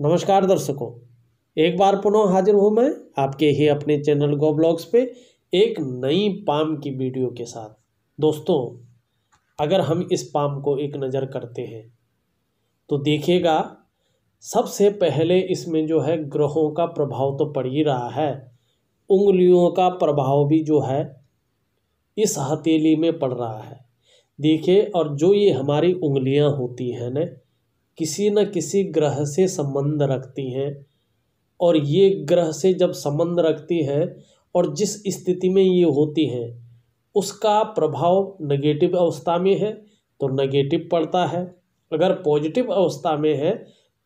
नमस्कार दर्शकों एक बार पुनः हाजिर हूँ मैं आपके ही अपने चैनल गो ब्लॉग्स पे एक नई पाम की वीडियो के साथ दोस्तों अगर हम इस पाम को एक नज़र करते हैं तो देखिएगा सबसे पहले इसमें जो है ग्रहों का प्रभाव तो पड़ ही रहा है उंगलियों का प्रभाव भी जो है इस हथेली में पड़ रहा है देखिए और जो ये हमारी उंगलियां होती हैं ना किसी न किसी ग्रह से संबंध रखती हैं और ये ग्रह से जब संबंध रखती है और जिस स्थिति में ये होती हैं उसका प्रभाव नेगेटिव अवस्था में है तो नेगेटिव पड़ता है अगर पॉजिटिव अवस्था में है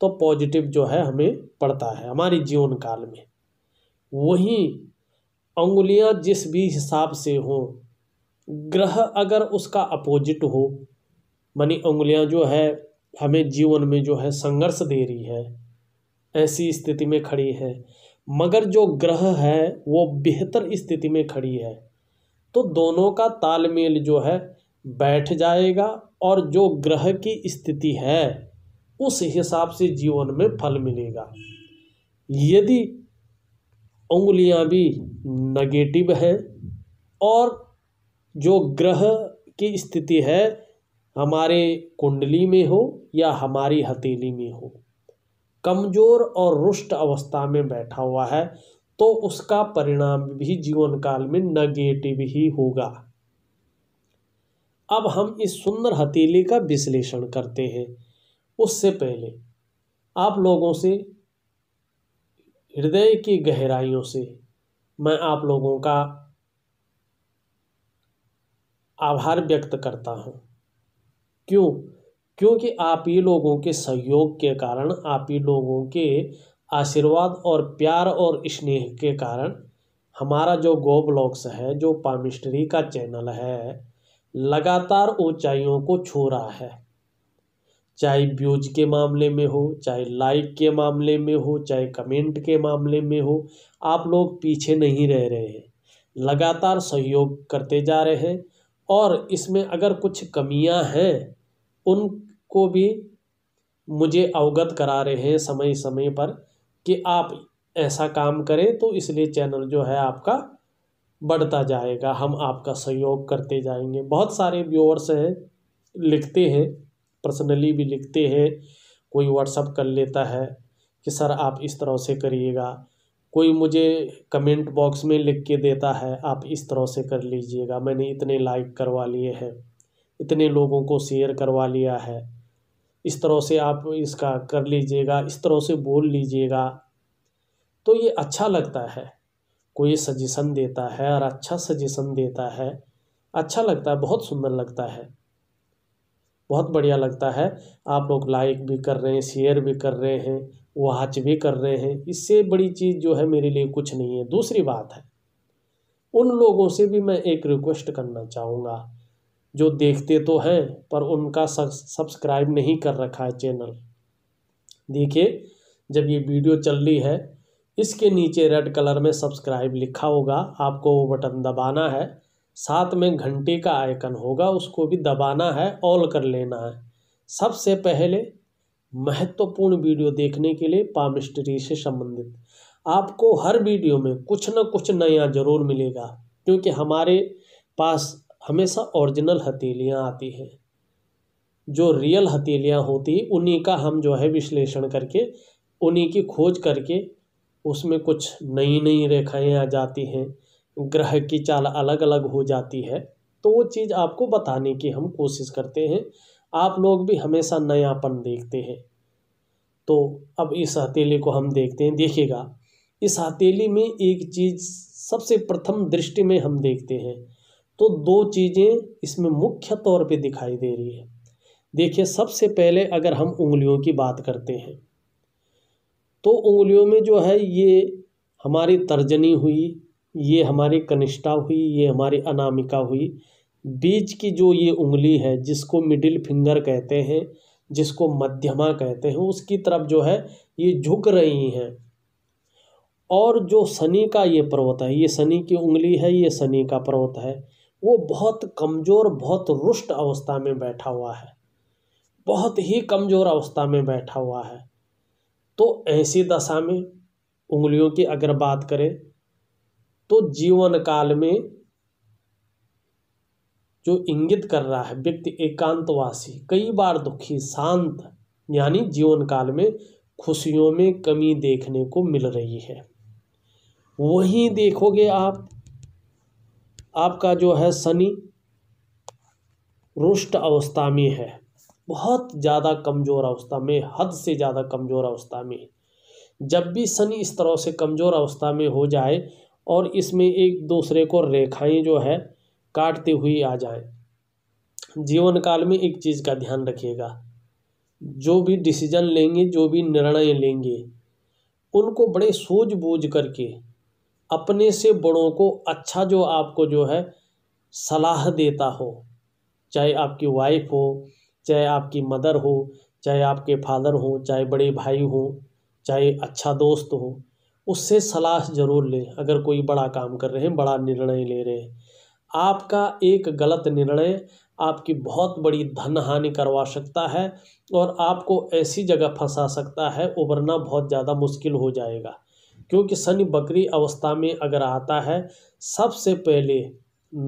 तो पॉजिटिव जो है हमें पड़ता है हमारे जीवन काल में वहीं उंगलियां जिस भी हिसाब से हों ग्रह अगर उसका अपोजिट हो मानी उंगुलियाँ जो है हमें जीवन में जो है संघर्ष दे रही है ऐसी स्थिति में खड़ी है मगर जो ग्रह है वो बेहतर स्थिति में खड़ी है तो दोनों का तालमेल जो है बैठ जाएगा और जो ग्रह की स्थिति है उस हिसाब से जीवन में फल मिलेगा यदि उंगलियां भी नेगेटिव हैं और जो ग्रह की स्थिति है हमारे कुंडली में हो या हमारी हथेली में हो कमज़ोर और रुष्ट अवस्था में बैठा हुआ है तो उसका परिणाम भी जीवन काल में नेगेटिव ही होगा अब हम इस सुंदर हथेली का विश्लेषण करते हैं उससे पहले आप लोगों से हृदय की गहराइयों से मैं आप लोगों का आभार व्यक्त करता हूँ क्यों क्योंकि आप ही लोगों के सहयोग के कारण आप ही लोगों के आशीर्वाद और प्यार और स्नेह के कारण हमारा जो गो ब्लॉग्स है जो पामिस्ट्री का चैनल है लगातार ऊंचाइयों को छू रहा है चाहे व्यूज के मामले में हो चाहे लाइक के मामले में हो चाहे कमेंट के मामले में हो आप लोग पीछे नहीं रह रहे हैं लगातार सहयोग करते जा रहे हैं और इसमें अगर कुछ कमियां हैं उनको भी मुझे अवगत करा रहे हैं समय समय पर कि आप ऐसा काम करें तो इसलिए चैनल जो है आपका बढ़ता जाएगा हम आपका सहयोग करते जाएंगे बहुत सारे व्यूअर्स हैं लिखते हैं पर्सनली भी लिखते हैं कोई व्हाट्सअप कर लेता है कि सर आप इस तरह से करिएगा कोई मुझे कमेंट बॉक्स में लिख के देता है आप इस तरह से कर लीजिएगा मैंने इतने लाइक करवा लिए हैं इतने लोगों को शेयर करवा लिया है इस तरह से आप इसका कर लीजिएगा इस तरह से बोल लीजिएगा तो ये अच्छा लगता है कोई सजेशन देता है और अच्छा सजेशन देता है अच्छा लगता है बहुत सुंदर लगता है बहुत बढ़िया लगता है आप लोग लाइक भी कर रहे हैं शेयर भी कर रहे हैं वाच भी कर रहे हैं इससे बड़ी चीज़ जो है मेरे लिए कुछ नहीं है दूसरी बात है उन लोगों से भी मैं एक रिक्वेस्ट करना चाहूँगा जो देखते तो हैं पर उनका सब्सक्राइब नहीं कर रखा है चैनल देखिए जब ये वीडियो चल रही है इसके नीचे रेड कलर में सब्सक्राइब लिखा होगा आपको वो बटन दबाना है साथ में घंटे का आइकन होगा उसको भी दबाना है ऑल कर लेना है सबसे पहले महत्वपूर्ण वीडियो देखने के लिए पामिस्ट्री से संबंधित आपको हर वीडियो में कुछ न कुछ नया ज़रूर मिलेगा क्योंकि हमारे पास हमेशा ओरिजिनल हथेलियाँ आती हैं जो रियल हथेलियाँ होती उन्हीं का हम जो है विश्लेषण करके उन्हीं की खोज करके उसमें कुछ नई नई रेखाएँ आ जाती हैं ग्रह की चाल अलग अलग हो जाती है तो वो चीज़ आपको बताने की हम कोशिश करते हैं आप लोग भी हमेशा नयापन देखते हैं तो अब इस हथेली को हम देखते हैं देखिएगा इस हथेली में एक चीज़ सबसे प्रथम दृष्टि में हम देखते हैं तो दो चीज़ें इसमें मुख्य तौर पे दिखाई दे रही है देखिए सबसे पहले अगर हम उंगलियों की बात करते हैं तो उंगलियों में जो है ये हमारी तर्जनी हुई ये हमारी कनिष्ठा हुई ये हमारी अनामिका हुई बीच की जो ये उंगली है जिसको मिडिल फिंगर कहते हैं जिसको मध्यमा कहते हैं उसकी तरफ जो है ये झुक रही हैं और जो शनि का ये पर्वत है ये शनि की उंगली है ये शनि का पर्वत है वो बहुत कमज़ोर बहुत रुष्ट अवस्था में बैठा हुआ है बहुत ही कमज़ोर अवस्था में बैठा हुआ है तो ऐसी दशा में उंगलियों की अगर बात करें तो जीवन काल में जो इंगित कर रहा है व्यक्ति एकांतवासी कई बार दुखी शांत यानी जीवन काल में खुशियों में कमी देखने को मिल रही है वहीं देखोगे आप आपका जो है शनि रुष्ट अवस्था में है बहुत ज़्यादा कमज़ोर अवस्था में हद से ज़्यादा कमज़ोर अवस्था में जब भी शनि इस तरह से कमज़ोर अवस्था में हो जाए और इसमें एक दूसरे को रेखाएं जो है काटती हुई आ जाए जीवन काल में एक चीज़ का ध्यान रखिएगा जो भी डिसीजन लेंगे जो भी निर्णय लेंगे उनको बड़े सूझबूझ करके अपने से बड़ों को अच्छा जो आपको जो है सलाह देता हो चाहे आपकी वाइफ हो चाहे आपकी मदर हो चाहे आपके फादर हो चाहे बड़े भाई हो चाहे अच्छा दोस्त हो उससे सलाह ज़रूर लें अगर कोई बड़ा काम कर रहे हैं बड़ा निर्णय ले रहे हैं आपका एक गलत निर्णय आपकी बहुत बड़ी धन हानि करवा सकता है और आपको ऐसी जगह फंसा सकता है उबरना बहुत ज़्यादा मुश्किल हो जाएगा क्योंकि शनि बकरी अवस्था में अगर आता है सबसे पहले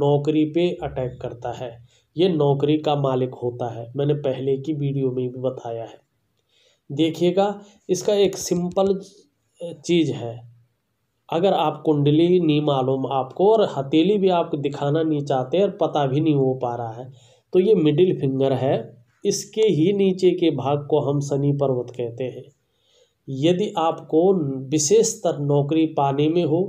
नौकरी पे अटैक करता है ये नौकरी का मालिक होता है मैंने पहले की वीडियो में भी बताया है देखिएगा इसका एक सिंपल चीज़ है अगर आप कुंडली नहीं मालूम आपको और हथेली भी आपको दिखाना नहीं चाहते और पता भी नहीं हो पा रहा है तो ये मिडिल फिंगर है इसके ही नीचे के भाग को हम शनि पर्वत कहते हैं यदि आपको विशेषतर नौकरी पाने में हो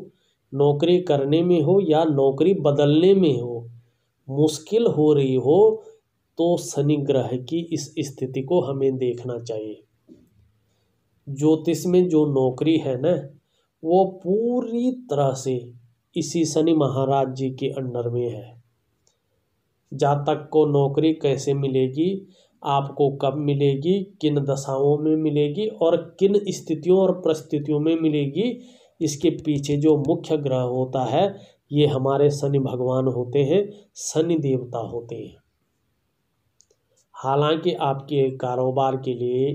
नौकरी करने में हो या नौकरी बदलने में हो मुश्किल हो रही हो तो शनि ग्रह की इस स्थिति को हमें देखना चाहिए ज्योतिष में जो नौकरी है ना वो पूरी तरह से इसी शनि महाराज जी के अंडर में है जातक को नौकरी कैसे मिलेगी आपको कब मिलेगी किन दशाओं में मिलेगी और किन स्थितियों और परिस्थितियों में मिलेगी इसके पीछे जो मुख्य ग्रह होता है ये हमारे शनि भगवान होते हैं शनि देवता होते हैं हालांकि आपके कारोबार के लिए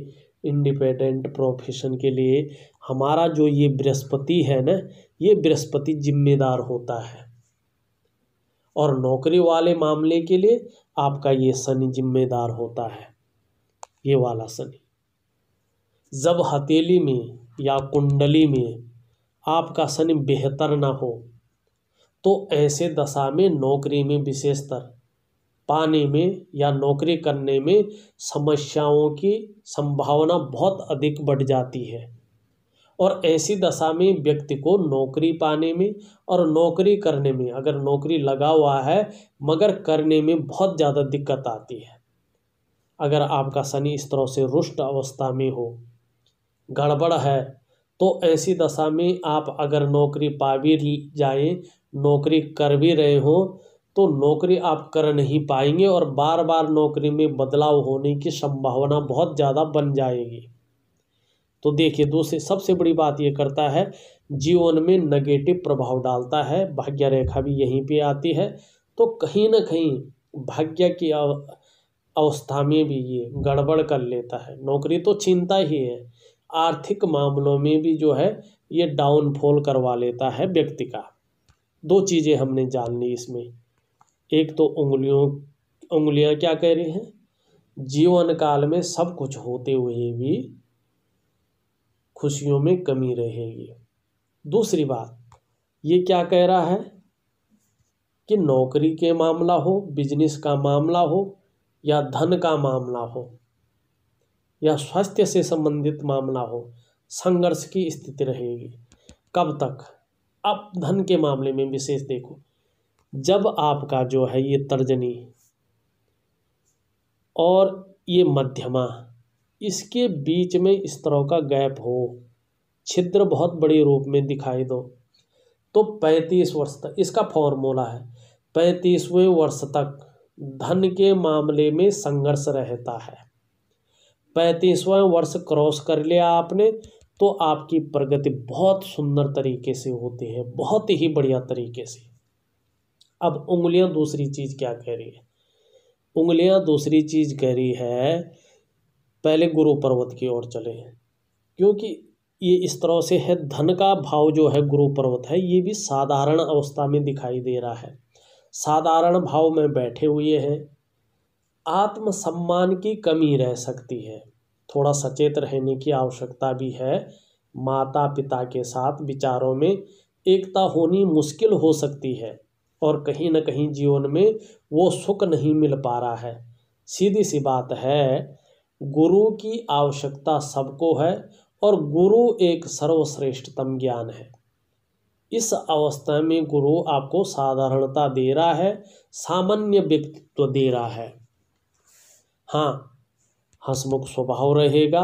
इंडिपेंडेंट प्रोफेशन के लिए हमारा जो ये बृहस्पति है ना ये बृहस्पति जिम्मेदार होता है और नौकरी वाले मामले के लिए आपका ये शनि जिम्मेदार होता है ये वाला शनि जब हथेली में या कुंडली में आपका शनि बेहतर ना हो तो ऐसे दशा में नौकरी में विशेषतर पाने में या नौकरी करने में समस्याओं की संभावना बहुत अधिक बढ़ जाती है और ऐसी दशा में व्यक्ति को नौकरी पाने में और नौकरी करने में अगर नौकरी लगा हुआ है मगर करने में बहुत ज़्यादा दिक्कत आती है अगर आपका शनि इस तरह से रुष्ट अवस्था में हो गड़बड़ है तो ऐसी दशा में आप अगर नौकरी पा भी जाए नौकरी कर भी रहे हो तो नौकरी आप कर नहीं पाएंगे और बार बार नौकरी में बदलाव होने की संभावना बहुत ज़्यादा बन जाएगी तो देखिए दूसरी सबसे बड़ी बात ये करता है जीवन में नेगेटिव प्रभाव डालता है भाग्य रेखा भी यहीं पे आती है तो कहीं ना कहीं भाग्य की अवस्था में भी ये गड़बड़ कर लेता है नौकरी तो चिंता ही है आर्थिक मामलों में भी जो है ये डाउनफॉल करवा लेता है व्यक्ति का दो चीज़ें हमने जान ली इसमें एक तो उंगलियों उंगलियां क्या कह रही हैं जीवन काल में सब कुछ होते हुए भी खुशियों में कमी रहेगी दूसरी बात ये क्या कह रहा है कि नौकरी के मामला हो बिजनेस का मामला हो या धन का मामला हो या स्वास्थ्य से संबंधित मामला हो संघर्ष की स्थिति रहेगी कब तक अब धन के मामले में विशेष देखो जब आपका जो है ये तर्जनी और ये मध्यमा इसके बीच में इस तरह का गैप हो छिद्र बहुत बड़े रूप में दिखाई दो तो पैंतीस वर्ष तक इसका फॉर्मूला है पैंतीसवें वर्ष तक धन के मामले में संघर्ष रहता है पैंतीसवें वर्ष क्रॉस कर लिया आपने तो आपकी प्रगति बहुत सुंदर तरीके से होती है बहुत ही बढ़िया तरीके से अब उंगलियां दूसरी चीज़ क्या कह रही है उंगलियां दूसरी चीज़ कह रही है पहले गुरु पर्वत की ओर चले क्योंकि ये इस तरह से है धन का भाव जो है गुरु पर्वत है ये भी साधारण अवस्था में दिखाई दे रहा है साधारण भाव में बैठे हुए हैं आत्मसम्मान की कमी रह सकती है थोड़ा सचेत रहने की आवश्यकता भी है माता पिता के साथ विचारों में एकता होनी मुश्किल हो सकती है और कहीं ना कहीं जीवन में वो सुख नहीं मिल पा रहा है सीधी सी बात है गुरु की आवश्यकता सबको है और गुरु एक सर्वश्रेष्ठतम ज्ञान है इस अवस्था में गुरु आपको साधारणता दे रहा है सामान्य व्यक्तित्व दे रहा है हाँ हंसमुख स्वभाव रहेगा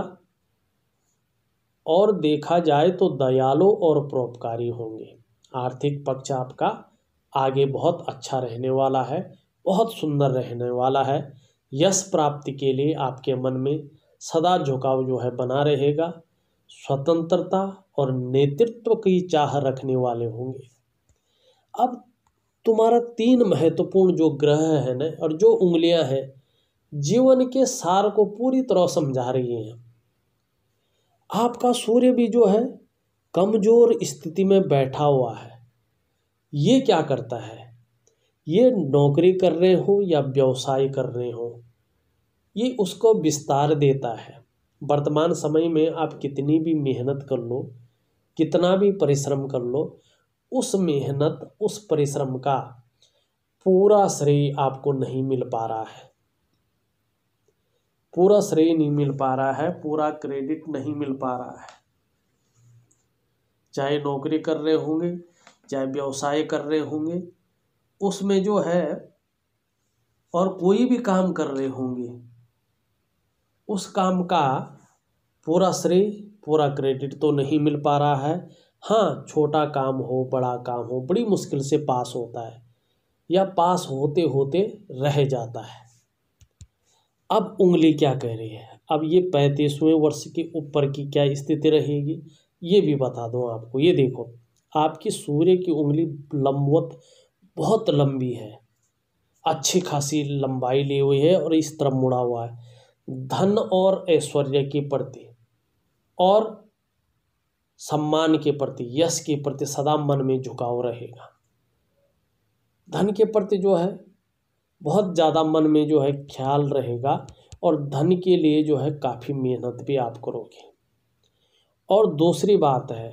और देखा जाए तो दयालु और परोपकारी होंगे आर्थिक पक्ष आपका आगे बहुत अच्छा रहने वाला है बहुत सुंदर रहने वाला है यश प्राप्ति के लिए आपके मन में सदा झुकाव जो है बना रहेगा स्वतंत्रता और नेतृत्व की चाह रखने वाले होंगे अब तुम्हारा तीन महत्वपूर्ण जो ग्रह है ना और जो उंगलियां हैं जीवन के सार को पूरी तरह समझा रही हैं आपका सूर्य भी जो है कमजोर स्थिति में बैठा हुआ है ये क्या करता है ये नौकरी कर रहे हों या व्यवसाय कर रहे हों ये उसको विस्तार देता है वर्तमान समय में आप कितनी भी मेहनत कर लो कितना भी परिश्रम कर लो उस मेहनत उस परिश्रम का पूरा श्रेय आपको नहीं मिल पा रहा है पूरा श्रेय नहीं मिल पा रहा है पूरा क्रेडिट नहीं मिल पा रहा है चाहे नौकरी कर रहे होंगे चाहे व्यवसाय कर रहे होंगे उसमें जो है और कोई भी काम कर रहे होंगे उस काम का पूरा श्रेय पूरा क्रेडिट तो नहीं मिल पा रहा है हाँ छोटा काम हो बड़ा काम हो बड़ी मुश्किल से पास होता है या पास होते होते रह जाता है अब उंगली क्या कह रही है अब ये पैंतीसवें वर्ष के ऊपर की क्या स्थिति रहेगी ये भी बता दूँ आपको ये देखो आपकी सूर्य की उंगली लंबवत बहुत लंबी है अच्छी खासी लंबाई ली हुई है और इस तरफ मुड़ा हुआ है धन और ऐश्वर्य के प्रति और सम्मान के प्रति यश के प्रति सदा मन में झुकाव रहेगा धन के प्रति जो है बहुत ज़्यादा मन में जो है ख्याल रहेगा और धन के लिए जो है काफ़ी मेहनत भी आप करोगे और दूसरी बात है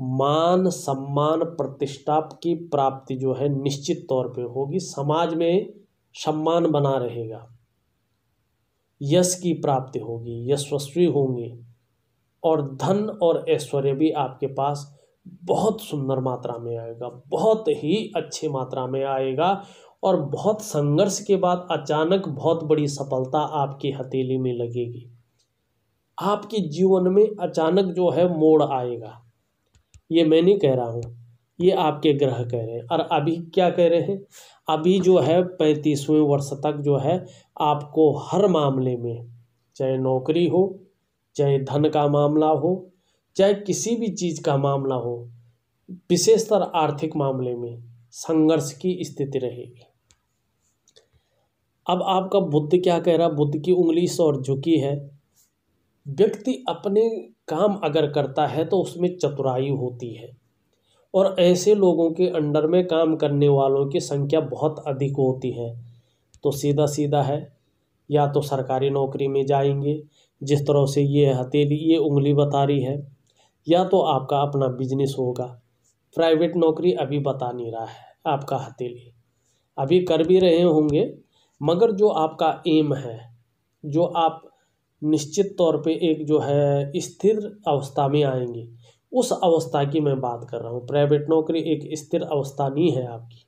मान सम्मान प्रतिष्ठा की प्राप्ति जो है निश्चित तौर पे होगी समाज में सम्मान बना रहेगा यश की प्राप्ति होगी यशस्वी होंगे और धन और ऐश्वर्य भी आपके पास बहुत सुंदर मात्रा में आएगा बहुत ही अच्छी मात्रा में आएगा और बहुत संघर्ष के बाद अचानक बहुत बड़ी सफलता आपकी हथेली में लगेगी आपके जीवन में अचानक जो है मोड़ आएगा ये मैं नहीं कह रहा हूँ ये आपके ग्रह कह रहे हैं और अभी क्या कह रहे हैं अभी जो है पैंतीसवें वर्ष तक जो है आपको हर मामले में चाहे नौकरी हो चाहे धन का मामला हो चाहे किसी भी चीज़ का मामला हो विशेषतर आर्थिक मामले में संघर्ष की स्थिति रहेगी अब आपका बुद्ध क्या कह रहा बुद्ध की उंगली सौर झुकी है व्यक्ति अपने काम अगर करता है तो उसमें चतुराई होती है और ऐसे लोगों के अंडर में काम करने वालों की संख्या बहुत अधिक होती है तो सीधा सीधा है या तो सरकारी नौकरी में जाएंगे जिस तरह से ये हथेली ये उंगली बता रही है या तो आपका अपना बिजनेस होगा प्राइवेट नौकरी अभी बता नहीं रहा है आपका हथेली अभी कर भी रहे होंगे मगर जो आपका एम है जो आप निश्चित तौर पे एक जो है स्थिर अवस्था में आएंगे उस अवस्था की मैं बात कर रहा हूँ प्राइवेट नौकरी एक स्थिर अवस्था नहीं है आपकी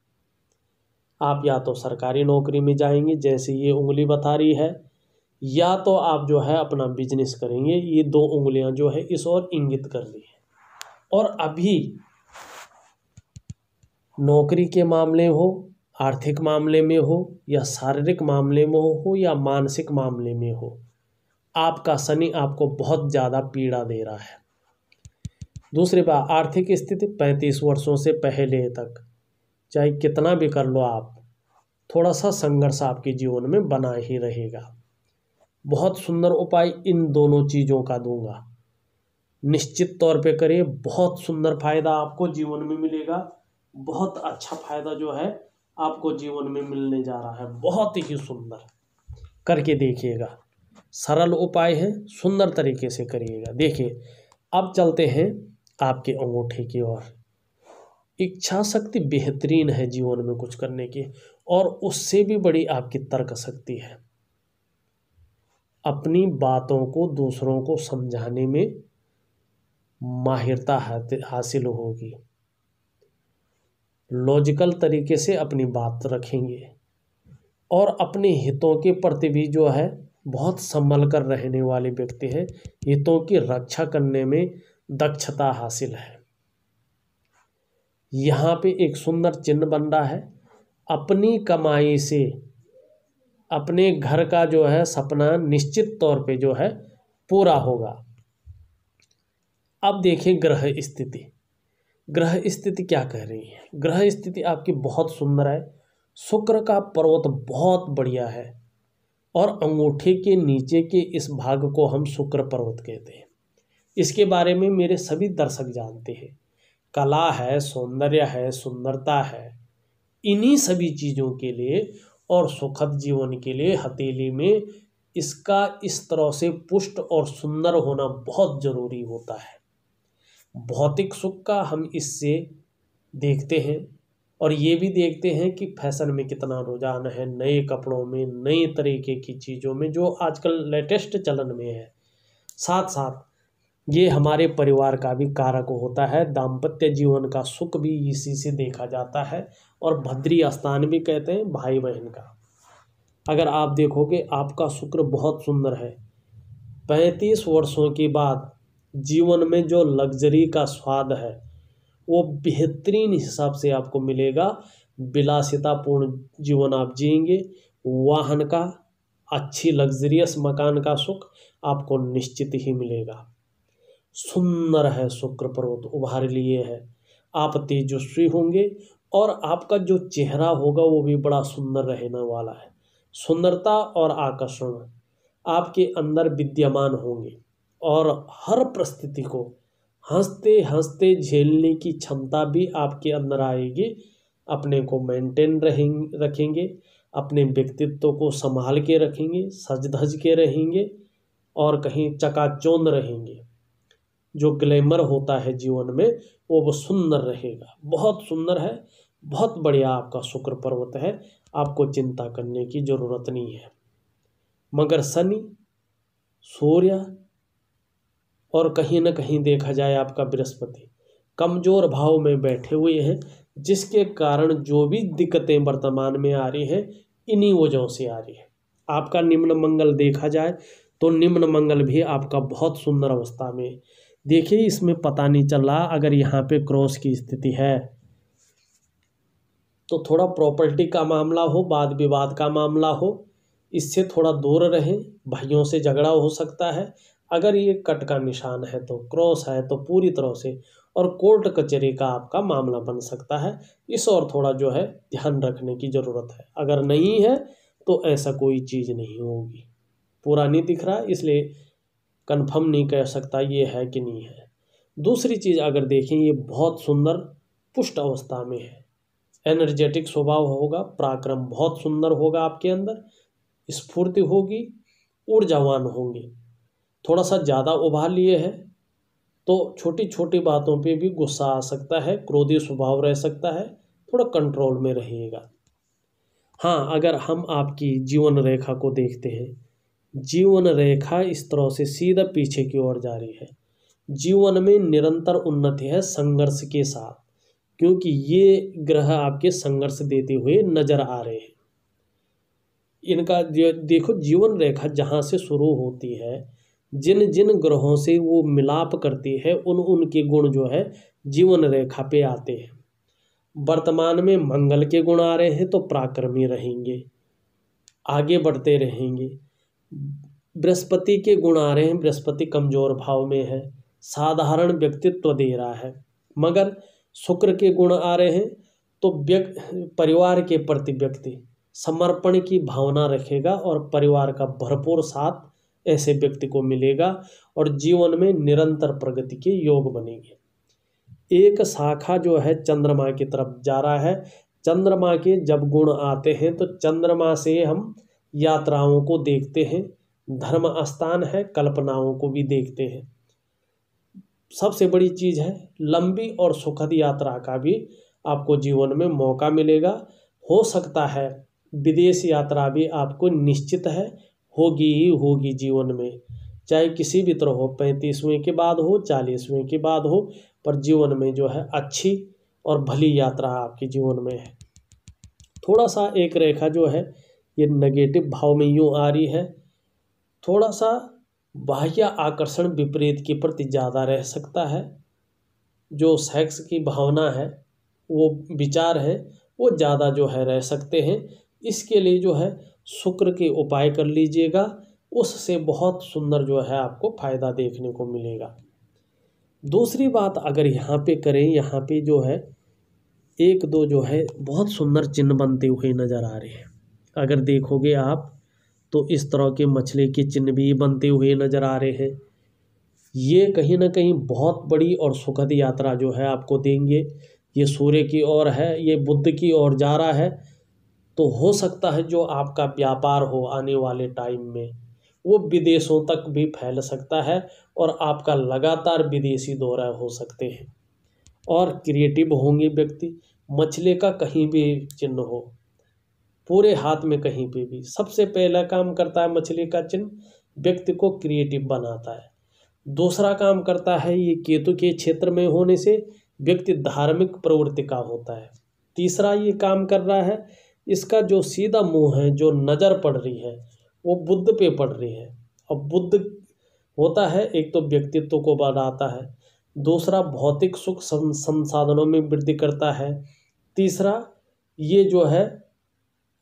आप या तो सरकारी नौकरी में जाएंगे जैसे ये उंगली बता रही है या तो आप जो है अपना बिजनेस करेंगे ये दो उंगलियां जो है इस ओर इंगित कर रही है और अभी नौकरी के मामले हो आर्थिक मामले में हो या शारीरिक मामले में हो या मानसिक मामले में हो आपका शनि आपको बहुत ज़्यादा पीड़ा दे रहा है दूसरी बात आर्थिक स्थिति पैंतीस वर्षों से पहले तक चाहे कितना भी कर लो आप थोड़ा सा संघर्ष आपके जीवन में बना ही रहेगा बहुत सुंदर उपाय इन दोनों चीज़ों का दूंगा निश्चित तौर पे करिए बहुत सुंदर फायदा आपको जीवन में मिलेगा बहुत अच्छा फायदा जो है आपको जीवन में मिलने जा रहा है बहुत ही सुंदर करके देखिएगा सरल उपाय है सुंदर तरीके से करिएगा देखिए अब चलते हैं आपके अंगूठे की ओर इच्छा शक्ति बेहतरीन है जीवन में कुछ करने की और उससे भी बड़ी आपकी तर्क शक्ति है अपनी बातों को दूसरों को समझाने में माहिरता हासिल होगी लॉजिकल तरीके से अपनी बात रखेंगे और अपने हितों के प्रति भी जो है बहुत संभल कर रहने वाले व्यक्ति हैं हितों की रक्षा करने में दक्षता हासिल है यहाँ पे एक सुंदर चिन्ह बन रहा है अपनी कमाई से अपने घर का जो है सपना निश्चित तौर पे जो है पूरा होगा अब देखें ग्रह स्थिति ग्रह स्थिति क्या कह रही है ग्रह स्थिति आपकी बहुत सुंदर है शुक्र का पर्वत बहुत बढ़िया है और अंगूठे के नीचे के इस भाग को हम शुक्र पर्वत कहते हैं इसके बारे में मेरे सभी दर्शक जानते हैं कला है सौंदर्य है सुंदरता है इन्हीं सभी चीज़ों के लिए और सुखद जीवन के लिए हथेली में इसका इस तरह से पुष्ट और सुंदर होना बहुत ज़रूरी होता है भौतिक सुख का हम इससे देखते हैं और ये भी देखते हैं कि फैशन में कितना रुझान है नए कपड़ों में नए तरीके की चीज़ों में जो आजकल लेटेस्ट चलन में है साथ साथ ये हमारे परिवार का भी कारक होता है दाम्पत्य जीवन का सुख भी इसी से देखा जाता है और भद्री स्थान भी कहते हैं भाई बहन का अगर आप देखोगे आपका शुक्र बहुत सुंदर है पैंतीस वर्षों के बाद जीवन में जो लग्जरी का स्वाद है वो बेहतरीन हिसाब से आपको मिलेगा विलासितापूर्ण जीवन आप जिएंगे वाहन का अच्छी लग्जरियस मकान का सुख आपको निश्चित ही मिलेगा सुंदर है शुक्र पर्वत उभार लिए है आप तेजस्वी होंगे और आपका जो चेहरा होगा वो भी बड़ा सुंदर रहने वाला है सुंदरता और आकर्षण आपके अंदर विद्यमान होंगे और हर परिस्थिति को हंसते हंसते झेलने की क्षमता भी आपके अंदर आएगी अपने को मेंटेन रहेंगे रखेंगे अपने व्यक्तित्व को संभाल के रखेंगे सज धज के रहेंगे और कहीं चकाचौंध रहेंगे जो ग्लैमर होता है जीवन में वो वो सुंदर रहेगा बहुत सुंदर है बहुत बढ़िया आपका शुक्र पर्वत है आपको चिंता करने की ज़रूरत नहीं है मगर शनि सूर्य और कहीं ना कहीं देखा जाए आपका बृहस्पति कमज़ोर भाव में बैठे हुए हैं जिसके कारण जो भी दिक्कतें वर्तमान में आ रही हैं इन्हीं वजहों से आ रही है आपका निम्न मंगल देखा जाए तो निम्न मंगल भी आपका बहुत सुंदर अवस्था में देखिए इसमें पता नहीं चला अगर यहाँ पे क्रॉस की स्थिति है तो थोड़ा प्रॉपर्टी का मामला हो वाद विवाद का मामला हो इससे थोड़ा दूर रहें भाइयों से झगड़ा हो सकता है अगर ये कट का निशान है तो क्रॉस है तो पूरी तरह से और कोर्ट कचहरी का आपका मामला बन सकता है इस और थोड़ा जो है ध्यान रखने की ज़रूरत है अगर नहीं है तो ऐसा कोई चीज़ नहीं होगी पूरा नहीं दिख रहा इसलिए कंफर्म नहीं कह सकता ये है कि नहीं है दूसरी चीज़ अगर देखें ये बहुत सुंदर पुष्ट अवस्था में है एनर्जेटिक स्वभाव होगा पराक्रम बहुत सुंदर होगा आपके अंदर स्फूर्ति होगी ऊर्जावान होंगे थोड़ा सा ज़्यादा उभार लिए हैं तो छोटी छोटी बातों पे भी गुस्सा आ सकता है क्रोधी स्वभाव रह सकता है थोड़ा कंट्रोल में रहिएगा हाँ अगर हम आपकी जीवन रेखा को देखते हैं जीवन रेखा इस तरह से सीधा पीछे की ओर जा रही है जीवन में निरंतर उन्नति है संघर्ष के साथ क्योंकि ये ग्रह आपके संघर्ष देते हुए नजर आ रहे हैं इनका देखो जीवन रेखा जहाँ से शुरू होती है जिन जिन ग्रहों से वो मिलाप करती है उन उनके गुण जो है जीवन रेखा पे आते हैं वर्तमान में मंगल के गुण आ रहे हैं तो पराक्रमी रहेंगे आगे बढ़ते रहेंगे बृहस्पति के गुण आ रहे हैं बृहस्पति कमजोर भाव में है साधारण व्यक्तित्व दे रहा है मगर शुक्र के गुण आ रहे हैं तो व्यक्ति परिवार के प्रति व्यक्ति समर्पण की भावना रखेगा और परिवार का भरपूर साथ ऐसे व्यक्ति को मिलेगा और जीवन में निरंतर प्रगति के योग बनेंगे एक शाखा जो है चंद्रमा की तरफ जा रहा है चंद्रमा के जब गुण आते हैं तो चंद्रमा से हम यात्राओं को देखते हैं धर्म स्थान है कल्पनाओं को भी देखते हैं सबसे बड़ी चीज़ है लंबी और सुखद यात्रा का भी आपको जीवन में मौका मिलेगा हो सकता है विदेश यात्रा भी आपको निश्चित है होगी ही होगी जीवन में चाहे किसी भी तरह हो पैंतीसवें के बाद हो चालीसवें के बाद हो पर जीवन में जो है अच्छी और भली यात्रा आपके जीवन में है थोड़ा सा एक रेखा जो है ये नेगेटिव भाव में यूँ आ रही है थोड़ा सा बाह्य आकर्षण विपरीत के प्रति ज़्यादा रह सकता है जो सेक्स की भावना है वो विचार है वो ज़्यादा जो है रह सकते हैं इसके लिए जो है शुक्र के उपाय कर लीजिएगा उससे बहुत सुंदर जो है आपको फ़ायदा देखने को मिलेगा दूसरी बात अगर यहाँ पे करें यहाँ पे जो है एक दो जो है बहुत सुंदर चिन्ह बनते हुए नज़र आ रहे हैं अगर देखोगे आप तो इस तरह के मछली के चिन्ह भी बनते हुए नज़र आ रहे हैं ये कहीं ना कहीं बहुत बड़ी और सुखद यात्रा जो है आपको देंगे ये सूर्य की ओर है ये बुद्ध की ओर जा रहा है तो हो सकता है जो आपका व्यापार हो आने वाले टाइम में वो विदेशों तक भी फैल सकता है और आपका लगातार विदेशी दौरा हो सकते हैं और क्रिएटिव होंगे व्यक्ति मछली का कहीं भी चिन्ह हो पूरे हाथ में कहीं पे भी सबसे पहला काम करता है मछली का चिन्ह व्यक्ति को क्रिएटिव बनाता है दूसरा काम करता है ये केतु के क्षेत्र में होने से व्यक्ति धार्मिक प्रवृत्ति का होता है तीसरा ये काम कर रहा है इसका जो सीधा मुंह है जो नज़र पड़ रही है वो बुद्ध पे पड़ रही है और बुद्ध होता है एक तो व्यक्तित्व को बढ़ाता है दूसरा भौतिक सुख संसाधनों में वृद्धि करता है तीसरा ये जो है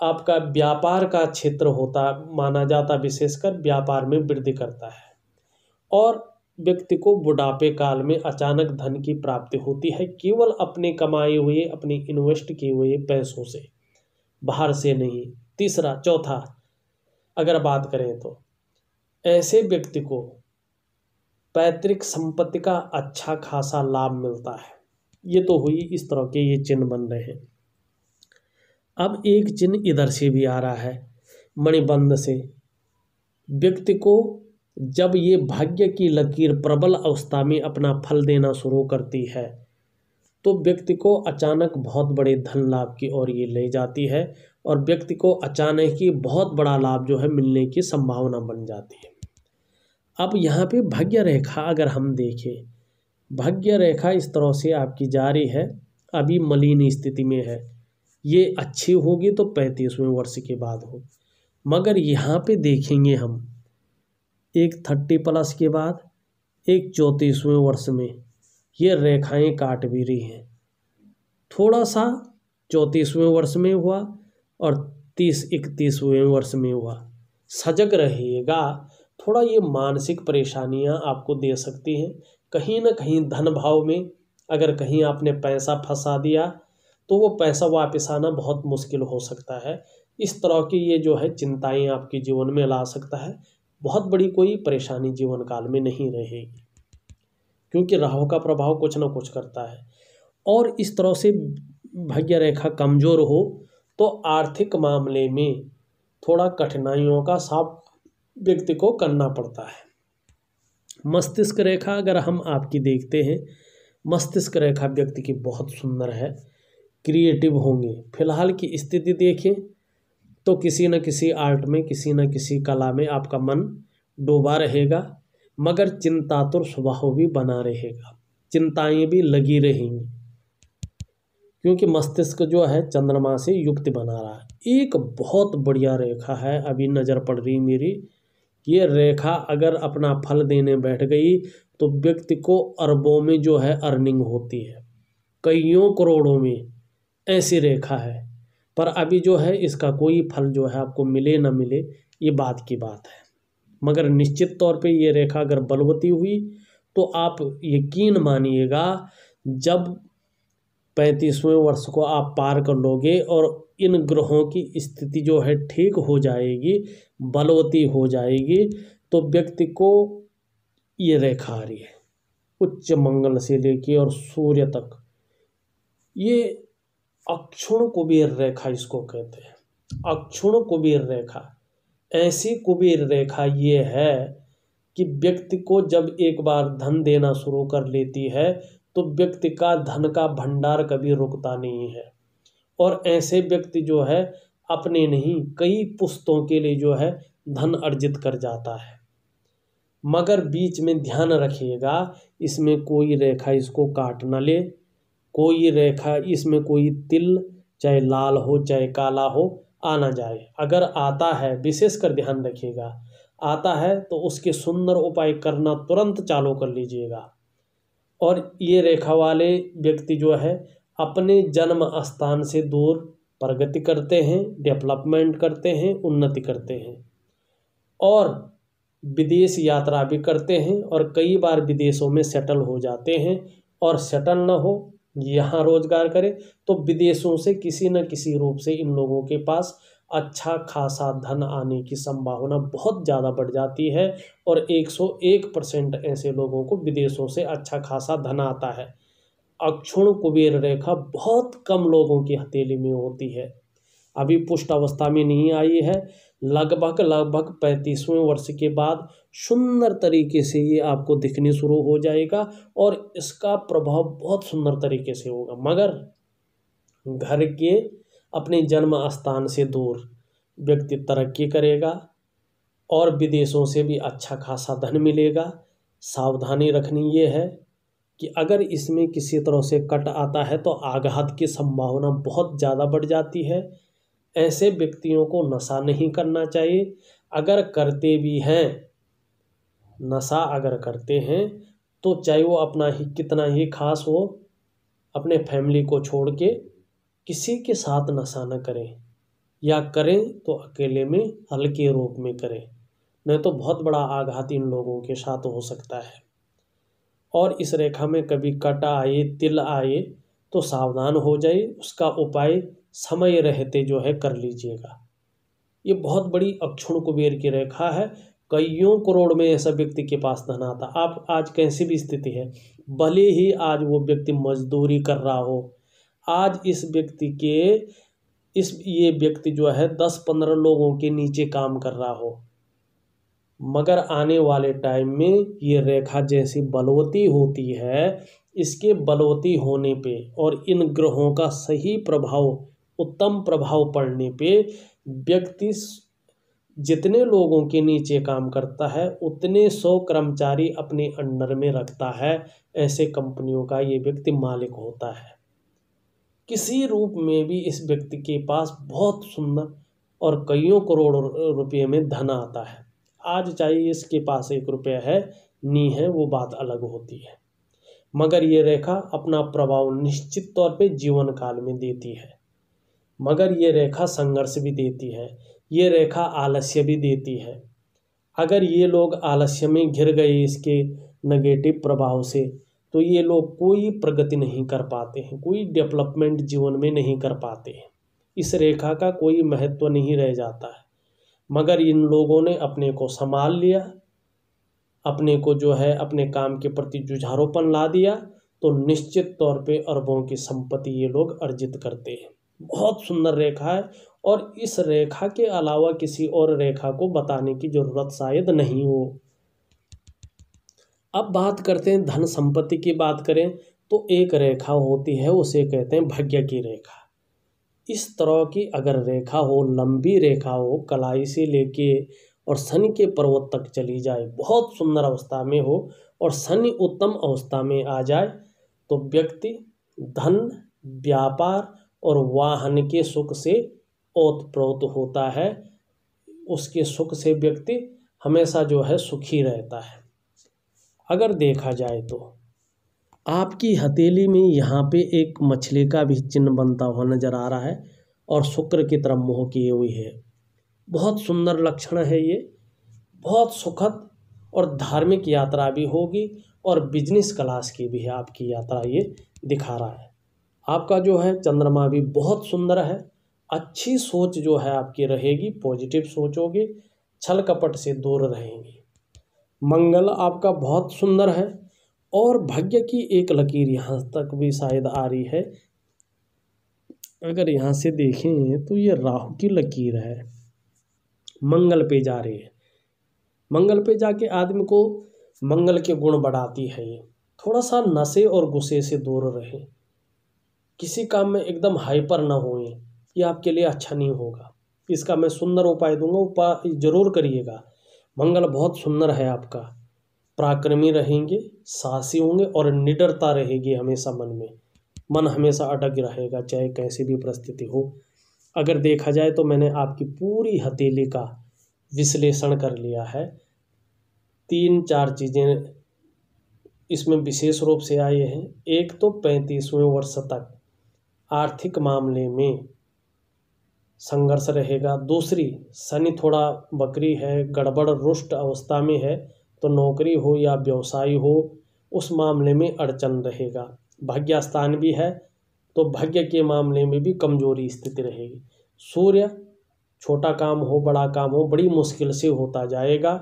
आपका व्यापार का क्षेत्र होता माना जाता विशेषकर व्यापार में वृद्धि करता है और व्यक्ति को बुढ़ापे काल में अचानक धन की प्राप्ति होती है केवल अपने कमाए हुए अपने इन्वेस्ट किए हुए पैसों से बाहर से नहीं तीसरा चौथा अगर बात करें तो ऐसे व्यक्ति को पैतृक संपत्ति का अच्छा खासा लाभ मिलता है ये तो हुई इस तरह के ये चिन्ह बन रहे हैं अब एक चिन्ह इधर से भी आ रहा है मणिबंध से व्यक्ति को जब ये भाग्य की लकीर प्रबल अवस्था में अपना फल देना शुरू करती है तो व्यक्ति को अचानक बहुत बड़े धन लाभ की ओर ये ले जाती है और व्यक्ति को अचानक ही बहुत बड़ा लाभ जो है मिलने की संभावना बन जाती है अब यहाँ पे भाग्य रेखा अगर हम देखें भाग्य रेखा इस तरह से आपकी जारी है अभी मलिन स्थिति में है ये अच्छी होगी तो पैंतीसवें वर्ष के बाद हो मगर यहाँ पे देखेंगे हम एक थर्टी प्लस के बाद एक चौंतीसवें वर्ष में ये रेखाएं काट भी रही हैं थोड़ा सा चौंतीसवें वर्ष में हुआ और तीस इकतीसवें वर्ष में हुआ सजग रहिएगा थोड़ा ये मानसिक परेशानियां आपको दे सकती हैं कहीं ना कहीं धन भाव में अगर कहीं आपने पैसा फंसा दिया तो वो पैसा वापस आना बहुत मुश्किल हो सकता है इस तरह की ये जो है चिंताएं आपके जीवन में ला सकता है बहुत बड़ी कोई परेशानी जीवन काल में नहीं रहेगी क्योंकि राहु का प्रभाव कुछ ना कुछ करता है और इस तरह से भाग्य रेखा कमज़ोर हो तो आर्थिक मामले में थोड़ा कठिनाइयों का साफ व्यक्ति को करना पड़ता है मस्तिष्क रेखा अगर हम आपकी देखते हैं मस्तिष्क रेखा व्यक्ति की बहुत सुंदर है क्रिएटिव होंगे फिलहाल की स्थिति देखें तो किसी न किसी आर्ट में किसी न किसी कला में आपका मन डूबा रहेगा मगर चिंतातुर तो स्वभाव भी बना रहेगा चिंताएं भी लगी रहेंगी क्योंकि मस्तिष्क जो है चंद्रमा से युक्त बना रहा है एक बहुत बढ़िया रेखा है अभी नज़र पड़ रही मेरी ये रेखा अगर अपना फल देने बैठ गई तो व्यक्ति को अरबों में जो है अर्निंग होती है कईयों करोड़ों में ऐसी रेखा है पर अभी जो है इसका कोई फल जो है आपको मिले ना मिले ये बात की बात है मगर निश्चित तौर पे ये रेखा अगर बलवती हुई तो आप यकीन मानिएगा जब पैंतीसवें वर्ष को आप पार कर लोगे और इन ग्रहों की स्थिति जो है ठीक हो जाएगी बलवती हो जाएगी तो व्यक्ति को ये रेखा आ रही है उच्च मंगल से लेके और सूर्य तक ये अक्षुण कुबेर रेखा इसको कहते हैं अक्षुण कुबेर रेखा ऐसी कुबेर रेखा ये है कि व्यक्ति को जब एक बार धन देना शुरू कर लेती है तो व्यक्ति का धन का भंडार कभी रुकता नहीं है और ऐसे व्यक्ति जो है अपने नहीं कई पुस्तों के लिए जो है धन अर्जित कर जाता है मगर बीच में ध्यान रखिएगा इसमें कोई रेखा इसको काट ना ले कोई रेखा इसमें कोई तिल चाहे लाल हो चाहे काला हो आ ना जाए अगर आता है विशेष कर ध्यान रखिएगा आता है तो उसके सुंदर उपाय करना तुरंत चालू कर लीजिएगा और ये रेखा वाले व्यक्ति जो है अपने जन्म स्थान से दूर प्रगति करते हैं डेवलपमेंट करते हैं उन्नति करते हैं और विदेश यात्रा भी करते हैं और कई बार विदेशों में सेटल हो जाते हैं और सेटल ना हो यहाँ रोजगार करें तो विदेशों से किसी न किसी रूप से इन लोगों के पास अच्छा खासा धन आने की संभावना बहुत ज़्यादा बढ़ जाती है और 101 परसेंट ऐसे लोगों को विदेशों से अच्छा खासा धन आता है अक्षुण कुबेर रेखा बहुत कम लोगों की हथेली में होती है अभी पुष्ट अवस्था में नहीं आई है लगभग लगभग पैंतीसवें वर्ष के बाद सुंदर तरीके से ये आपको दिखने शुरू हो जाएगा और इसका प्रभाव बहुत सुंदर तरीके से होगा मगर घर के अपने जन्म स्थान से दूर व्यक्ति तरक्की करेगा और विदेशों से भी अच्छा खासा धन मिलेगा सावधानी रखनी ये है कि अगर इसमें किसी तरह से कट आता है तो आघात की संभावना बहुत ज़्यादा बढ़ जाती है ऐसे व्यक्तियों को नशा नहीं करना चाहिए अगर करते भी हैं नशा अगर करते हैं तो चाहे वो अपना ही कितना ही खास हो अपने फैमिली को छोड़ के किसी के साथ नशा न करें या करें तो अकेले में हल्के रूप में करें नहीं तो बहुत बड़ा आघात इन लोगों के साथ हो सकता है और इस रेखा में कभी कटा आए तिल आए तो सावधान हो जाए उसका उपाय समय रहते जो है कर लीजिएगा ये बहुत बड़ी अक्षुण कुबेर की रेखा है कईयों करोड़ में ऐसा व्यक्ति के पास धन आता आप आज कैसी भी स्थिति है भले ही आज वो व्यक्ति मजदूरी कर रहा हो आज इस व्यक्ति के इस ये व्यक्ति जो है दस पंद्रह लोगों के नीचे काम कर रहा हो मगर आने वाले टाइम में ये रेखा जैसी बलवती होती है इसके बलवती होने पे और इन ग्रहों का सही प्रभाव उत्तम प्रभाव पड़ने पे व्यक्ति जितने लोगों के नीचे काम करता है उतने सौ कर्मचारी अपने अंडर में रखता है ऐसे कंपनियों का ये व्यक्ति मालिक होता है किसी रूप में भी इस व्यक्ति के पास बहुत सुंदर और कईयों करोड़ रुपये में धन आता है आज चाहे इसके पास एक रुपया है नहीं है वो बात अलग होती है मगर ये रेखा अपना प्रभाव निश्चित तौर पे जीवन काल में देती है मगर ये रेखा संघर्ष भी देती है ये रेखा आलस्य भी देती है अगर ये लोग आलस्य में घिर गए इसके नेगेटिव प्रभाव से तो ये लोग कोई प्रगति नहीं कर पाते हैं कोई डेवलपमेंट जीवन में नहीं कर पाते हैं इस रेखा का कोई महत्व नहीं रह जाता है मगर इन लोगों ने अपने को संभाल लिया अपने को जो है अपने काम के प्रति जुझारोपन ला दिया तो निश्चित तौर पे अरबों की संपत्ति ये लोग अर्जित करते हैं बहुत सुंदर रेखा है और इस रेखा के अलावा किसी और रेखा को बताने की ज़रूरत शायद नहीं हो अब बात करते हैं धन संपत्ति की बात करें तो एक रेखा होती है उसे कहते हैं भाग्य की रेखा इस तरह की अगर रेखा हो लंबी रेखा हो कलाई से लेके और शनि के पर्वत तक चली जाए बहुत सुंदर अवस्था में हो और शनि उत्तम अवस्था में आ जाए तो व्यक्ति धन व्यापार और वाहन के सुख से ओतप्रोत होता है उसके सुख से व्यक्ति हमेशा जो है सुखी रहता है अगर देखा जाए तो आपकी हथेली में यहाँ पे एक मछली का भी चिन्ह बनता हुआ नज़र आ रहा है और शुक्र की तरफ मुँह किए हुई है बहुत सुंदर लक्षण है ये बहुत सुखद और धार्मिक यात्रा भी होगी और बिजनेस क्लास की भी है आपकी यात्रा ये दिखा रहा है आपका जो है चंद्रमा भी बहुत सुंदर है अच्छी सोच जो है आपकी रहेगी पॉजिटिव सोचोगे छल कपट से दूर रहेंगे मंगल आपका बहुत सुंदर है और भाग्य की एक लकीर यहाँ तक भी शायद आ रही है अगर यहाँ से देखें तो ये राहु की लकीर है मंगल पे जा रही है मंगल पे जाके आदमी को मंगल के गुण बढ़ाती है ये थोड़ा सा नशे और गुस्से से दूर रहें किसी काम में एकदम हाइपर ना होए ये आपके लिए अच्छा नहीं होगा इसका मैं सुंदर उपाय दूंगा उपाय जरूर करिएगा मंगल बहुत सुंदर है आपका पराक्रमी रहेंगे साहसी होंगे और निडरता रहेगी हमेशा मन में मन हमेशा अटक रहेगा चाहे कैसी भी परिस्थिति हो अगर देखा जाए तो मैंने आपकी पूरी हथेली का विश्लेषण कर लिया है तीन चार चीज़ें इसमें विशेष रूप से आई हैं एक तो पैंतीसवें वर्ष तक आर्थिक मामले में संघर्ष रहेगा दूसरी शनि थोड़ा बकरी है गड़बड़ रुष्ट अवस्था में है तो नौकरी हो या व्यवसाय हो उस मामले में अड़चन रहेगा भाग्य स्थान भी है तो भाग्य के मामले में भी कमजोरी स्थिति रहेगी सूर्य छोटा काम हो बड़ा काम हो बड़ी मुश्किल से होता जाएगा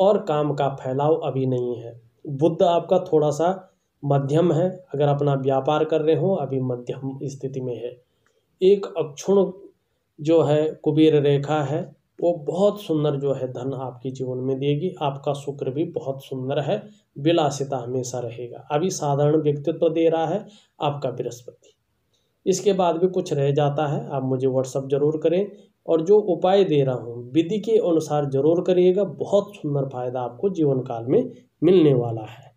और काम का फैलाव अभी नहीं है बुद्ध आपका थोड़ा सा मध्यम है अगर अपना व्यापार कर रहे हो अभी मध्यम स्थिति में है एक अक्षुण जो है कुबेर रेखा है वो बहुत सुंदर जो है धन आपके जीवन में देगी आपका शुक्र भी बहुत सुंदर है विलासिता हमेशा रहेगा अभी साधारण व्यक्तित्व दे रहा है आपका बृहस्पति इसके बाद भी कुछ रह जाता है आप मुझे व्हाट्सअप जरूर करें और जो उपाय दे रहा हूँ विधि के अनुसार जरूर करिएगा बहुत सुंदर फायदा आपको जीवन काल में मिलने वाला है